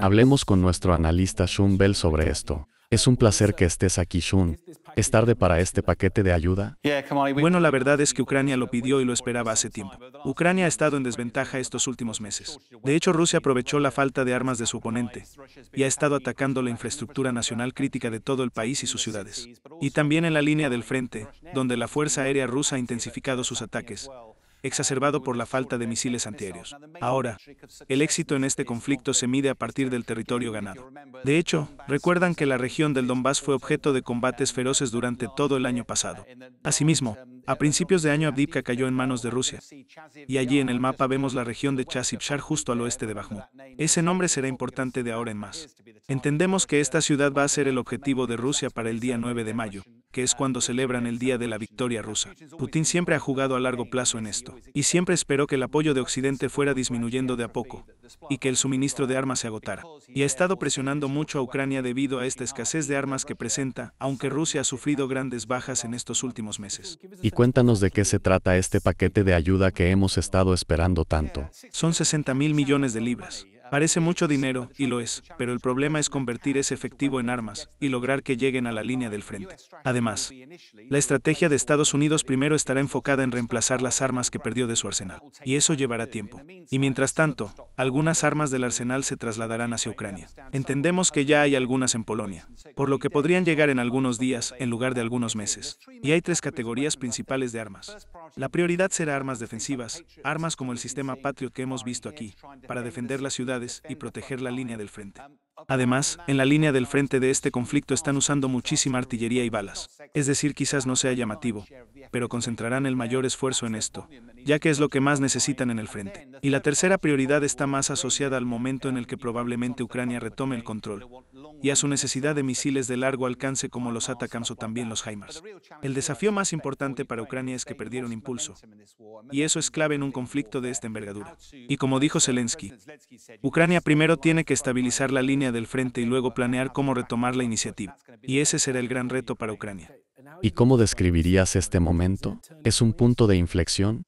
Hablemos con nuestro analista Shun Bell sobre esto. Es un placer que estés aquí, Shun. ¿Es tarde para este paquete de ayuda? Bueno, la verdad es que Ucrania lo pidió y lo esperaba hace tiempo. Ucrania ha estado en desventaja estos últimos meses. De hecho, Rusia aprovechó la falta de armas de su oponente y ha estado atacando la infraestructura nacional crítica de todo el país y sus ciudades. Y también en la línea del frente, donde la Fuerza Aérea rusa ha intensificado sus ataques, exacerbado por la falta de misiles antiaéreos. Ahora, el éxito en este conflicto se mide a partir del territorio ganado. De hecho, recuerdan que la región del Donbass fue objeto de combates feroces durante todo el año pasado. Asimismo, a principios de año Abdivka cayó en manos de Rusia, y allí en el mapa vemos la región de chasiv justo al oeste de Bakhmut. Ese nombre será importante de ahora en más. Entendemos que esta ciudad va a ser el objetivo de Rusia para el día 9 de mayo, que es cuando celebran el Día de la Victoria rusa. Putin siempre ha jugado a largo plazo en esto, y siempre esperó que el apoyo de Occidente fuera disminuyendo de a poco, y que el suministro de armas se agotara. Y ha estado presionando mucho a Ucrania debido a esta escasez de armas que presenta, aunque Rusia ha sufrido grandes bajas en estos últimos meses. Y cuéntanos de qué se trata este paquete de ayuda que hemos estado esperando tanto. Son 60 mil millones de libras Parece mucho dinero, y lo es, pero el problema es convertir ese efectivo en armas y lograr que lleguen a la línea del frente. Además, la estrategia de Estados Unidos primero estará enfocada en reemplazar las armas que perdió de su arsenal, y eso llevará tiempo. Y mientras tanto, algunas armas del arsenal se trasladarán hacia Ucrania. Entendemos que ya hay algunas en Polonia, por lo que podrían llegar en algunos días en lugar de algunos meses. Y hay tres categorías principales de armas. La prioridad será armas defensivas, armas como el sistema Patriot que hemos visto aquí, para defender las ciudades y proteger la línea del frente. Además, en la línea del frente de este conflicto están usando muchísima artillería y balas, es decir, quizás no sea llamativo, pero concentrarán el mayor esfuerzo en esto, ya que es lo que más necesitan en el frente. Y la tercera prioridad está más asociada al momento en el que probablemente Ucrania retome el control, y a su necesidad de misiles de largo alcance como los ATACMS o también los HIMARS. El desafío más importante para Ucrania es que perdieron impulso, y eso es clave en un conflicto de esta envergadura. Y como dijo Zelensky, Ucrania primero tiene que estabilizar la línea del frente y luego planear cómo retomar la iniciativa, y ese será el gran reto para Ucrania. ¿Y cómo describirías este momento? ¿Es un punto de inflexión?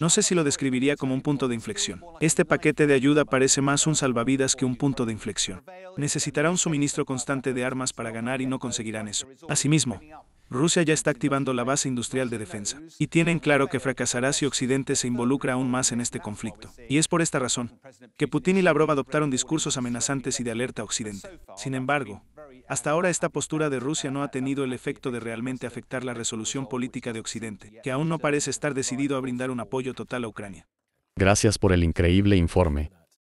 No sé si lo describiría como un punto de inflexión. Este paquete de ayuda parece más un salvavidas que un punto de inflexión. Necesitará un suministro constante de armas para ganar y no conseguirán eso. Asimismo, Rusia ya está activando la base industrial de defensa, y tienen claro que fracasará si Occidente se involucra aún más en este conflicto. Y es por esta razón que Putin y Lavrov adoptaron discursos amenazantes y de alerta a Occidente. Sin embargo, hasta ahora esta postura de Rusia no ha tenido el efecto de realmente afectar la resolución política de Occidente, que aún no parece estar decidido a brindar un apoyo total a Ucrania. Gracias por el increíble informe.